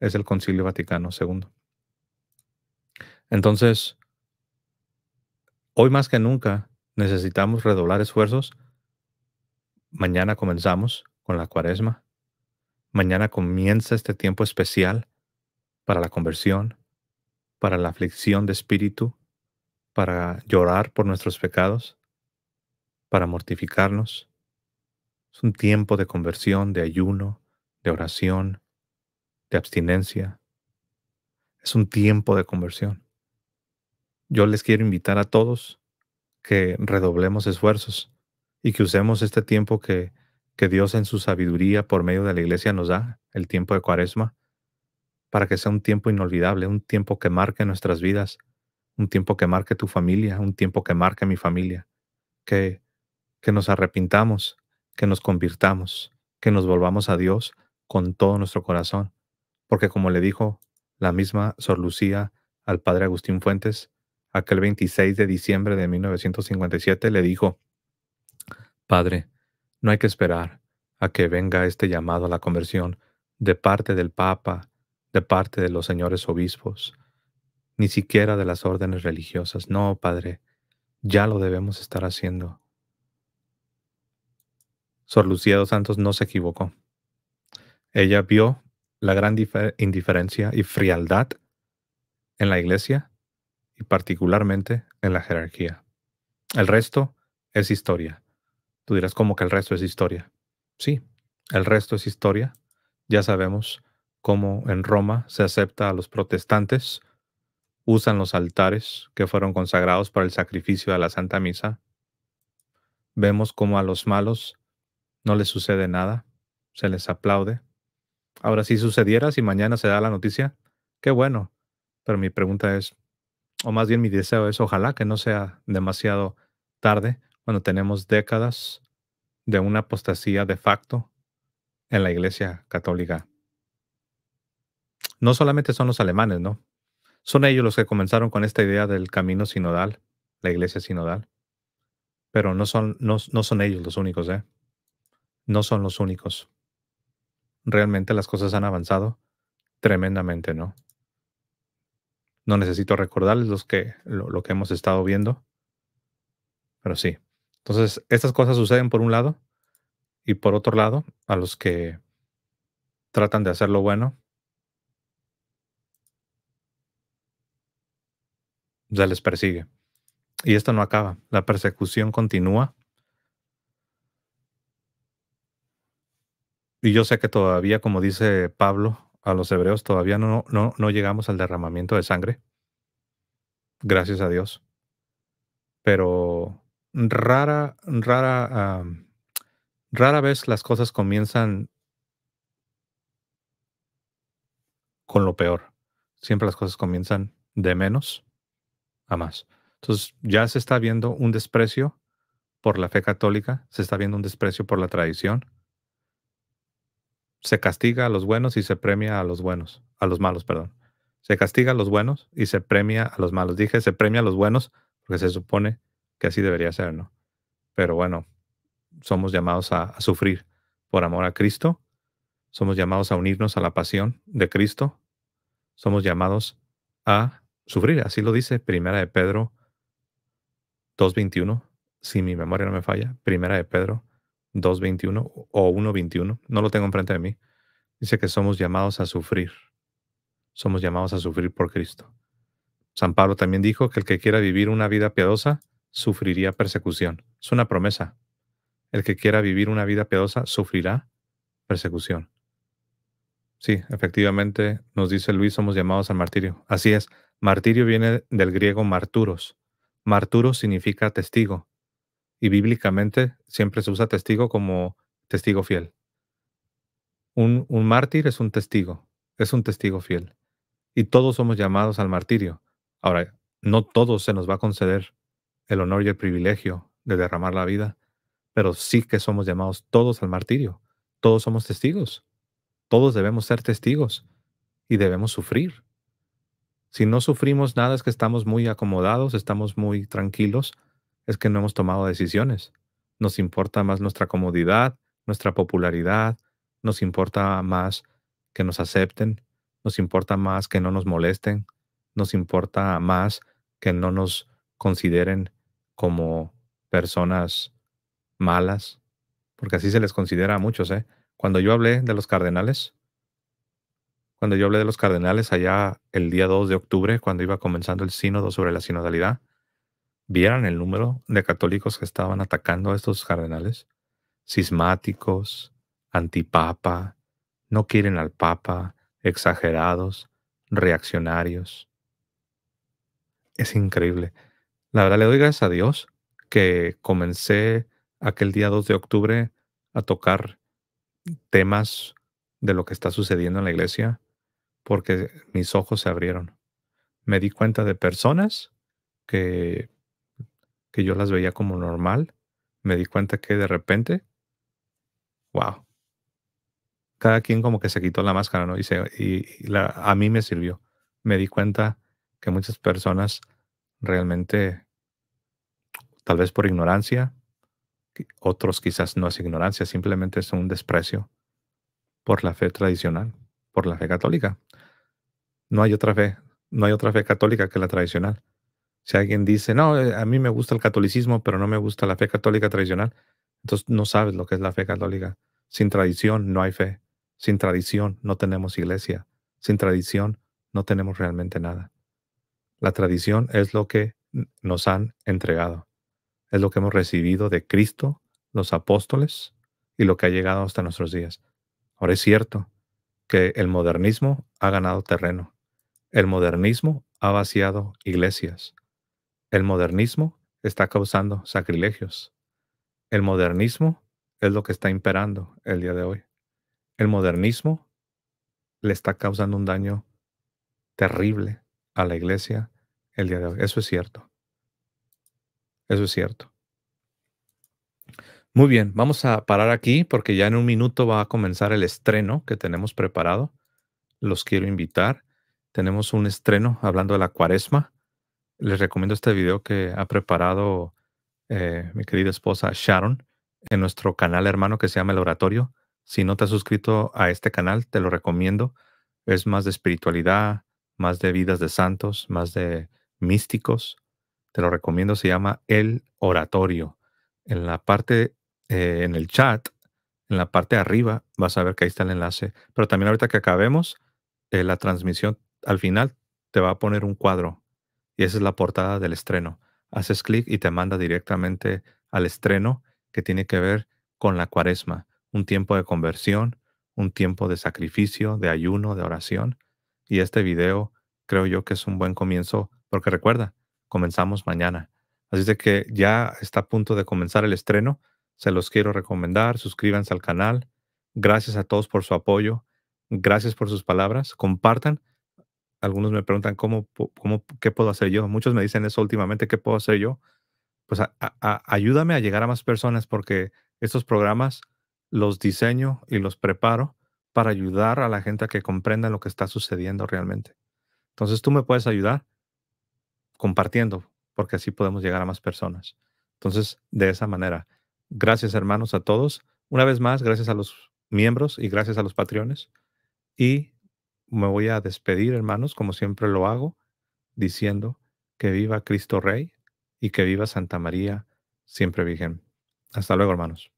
Es el Concilio Vaticano II. Entonces, hoy más que nunca necesitamos redoblar esfuerzos. Mañana comenzamos con la cuaresma. Mañana comienza este tiempo especial para la conversión, para la aflicción de espíritu, para llorar por nuestros pecados, para mortificarnos, es un tiempo de conversión, de ayuno, de oración, de abstinencia. Es un tiempo de conversión. Yo les quiero invitar a todos que redoblemos esfuerzos y que usemos este tiempo que, que Dios en su sabiduría por medio de la iglesia nos da, el tiempo de cuaresma, para que sea un tiempo inolvidable, un tiempo que marque nuestras vidas, un tiempo que marque tu familia, un tiempo que marque mi familia, que, que nos arrepintamos que nos convirtamos, que nos volvamos a Dios con todo nuestro corazón, porque como le dijo la misma Sor Lucía al padre Agustín Fuentes, aquel 26 de diciembre de 1957 le dijo, Padre, no hay que esperar a que venga este llamado a la conversión de parte del Papa, de parte de los señores obispos, ni siquiera de las órdenes religiosas. No, Padre, ya lo debemos estar haciendo. Sor Lucía dos Santos no se equivocó. Ella vio la gran indiferencia y frialdad en la iglesia y particularmente en la jerarquía. El resto es historia. Tú dirás, ¿cómo que el resto es historia? Sí, el resto es historia. Ya sabemos cómo en Roma se acepta a los protestantes, usan los altares que fueron consagrados para el sacrificio de la Santa Misa. Vemos cómo a los malos no les sucede nada, se les aplaude. Ahora, si sucediera, si mañana se da la noticia, qué bueno. Pero mi pregunta es, o más bien mi deseo es, ojalá que no sea demasiado tarde cuando tenemos décadas de una apostasía de facto en la Iglesia Católica. No solamente son los alemanes, ¿no? Son ellos los que comenzaron con esta idea del camino sinodal, la Iglesia sinodal. Pero no son, no son ellos los únicos, ¿eh? no son los únicos. Realmente las cosas han avanzado tremendamente, ¿no? No necesito recordarles los que, lo, que hemos estado viendo, pero sí. Entonces, estas cosas suceden por un lado y por otro lado, a los que tratan de hacer bueno, ya les persigue. Y esto no acaba, la persecución continúa Y yo sé que todavía, como dice Pablo a los hebreos, todavía no, no, no llegamos al derramamiento de sangre. Gracias a Dios. Pero rara, rara, rara vez las cosas comienzan con lo peor. Siempre las cosas comienzan de menos a más. Entonces ya se está viendo un desprecio por la fe católica, se está viendo un desprecio por la tradición, se castiga a los buenos y se premia a los buenos, a los malos, perdón. Se castiga a los buenos y se premia a los malos. Dije, se premia a los buenos porque se supone que así debería ser, ¿no? Pero bueno, somos llamados a, sufrir por amor a Cristo. Somos llamados a unirnos a la pasión de Cristo. Somos llamados a sufrir. Así lo dice Primera de Pedro 2.21, si mi memoria no me falla. Primera de Pedro 2.21 o 1.21, no lo tengo enfrente de mí, dice que somos llamados a sufrir. Somos llamados a sufrir por Cristo. San Pablo también dijo que el que quiera vivir una vida piadosa sufriría persecución. Es una promesa. El que quiera vivir una vida piadosa sufrirá persecución. Sí, efectivamente, nos dice Luis, somos llamados al martirio. Así es, martirio viene del griego marturos. marturos significa testigo y bíblicamente siempre se usa testigo como testigo fiel. Un, un, mártir es un testigo, es un testigo fiel. Y todos somos llamados al martirio. Ahora, no todos se nos va a conceder el honor y el privilegio de derramar la vida, pero sí que somos llamados todos al martirio. Todos somos testigos. Todos debemos ser testigos y debemos sufrir. Si no sufrimos nada es que estamos muy acomodados, estamos muy tranquilos, es que no hemos tomado decisiones. Nos importa más nuestra comodidad, nuestra popularidad, nos importa más que nos acepten, nos importa más que no nos molesten, nos importa más que no nos consideren como personas malas, porque así se les considera a muchos. ¿eh? Cuando yo hablé de los cardenales, cuando yo hablé de los cardenales allá el día 2 de octubre, cuando iba comenzando el sínodo sobre la sinodalidad, vieran el número de católicos que estaban atacando a estos cardenales, cismáticos, antipapa, no quieren al papa, exagerados, reaccionarios. Es increíble. La verdad le doy gracias a Dios que comencé aquel día 2 de octubre a tocar temas de lo que está sucediendo en la iglesia porque mis ojos se abrieron. Me di cuenta de personas que que yo las veía como normal, me di cuenta que de repente, wow, cada quien como que se quitó la máscara, ¿no? Y, y, a mí me sirvió. Me di cuenta que muchas personas realmente, tal vez por ignorancia, otros quizás no es ignorancia, simplemente es un desprecio por la fe tradicional, por la fe católica. No hay otra fe, no hay otra fe católica que la tradicional. Si alguien dice, no, eh, a mí me gusta el catolicismo, pero no me gusta la fe católica tradicional, entonces no sabes lo que es la fe católica. Sin tradición no hay fe. Sin tradición no tenemos iglesia. Sin tradición no tenemos realmente nada. La tradición es lo que nos han entregado. Es lo que hemos recibido de Cristo, los apóstoles y lo que ha llegado hasta nuestros días. Ahora es cierto que el modernismo ha ganado terreno. El modernismo ha vaciado iglesias. El modernismo está causando sacrilegios. El modernismo es lo que está imperando el día de hoy. El modernismo le está causando un daño terrible a la iglesia el día de hoy. Eso es cierto. Eso es cierto. Muy bien, vamos a parar aquí porque ya en un minuto va a comenzar el estreno que tenemos preparado. Los quiero invitar. Tenemos un estreno hablando de la cuaresma les recomiendo este video que ha preparado eh, mi querida esposa Sharon en nuestro canal hermano que se llama El Oratorio. Si no te has suscrito a este canal, te lo recomiendo. Es más de espiritualidad, más de vidas de santos, más de místicos. Te lo recomiendo, se llama El Oratorio. En la parte, eh, en el chat, en la parte de arriba, vas a ver que ahí está el enlace. Pero también ahorita que acabemos eh, la transmisión, al final te va a poner un cuadro y esa es la portada del estreno. Haces clic y te manda directamente al estreno que tiene que ver con la cuaresma, un tiempo de conversión, un tiempo de sacrificio, de ayuno, de oración. Y este video creo yo que es un buen comienzo porque recuerda, comenzamos mañana. Así de que ya está a punto de comenzar el estreno. Se los quiero recomendar. Suscríbanse al canal. Gracias a todos por su apoyo. Gracias por sus palabras. Compartan algunos me preguntan cómo, cómo, qué puedo hacer yo. Muchos me dicen eso últimamente, ¿qué puedo hacer yo? Pues ayúdame a llegar a más personas porque estos programas los diseño y los preparo para ayudar a la gente a que comprenda lo que está sucediendo realmente. Entonces tú me puedes ayudar compartiendo, porque así podemos llegar a más personas. Entonces, de esa manera, gracias hermanos a todos. Una vez más, gracias a los miembros y gracias a los patrones. Y me voy a despedir, hermanos, como siempre lo hago, diciendo que viva Cristo Rey y que viva Santa María, siempre Virgen. Hasta luego, hermanos.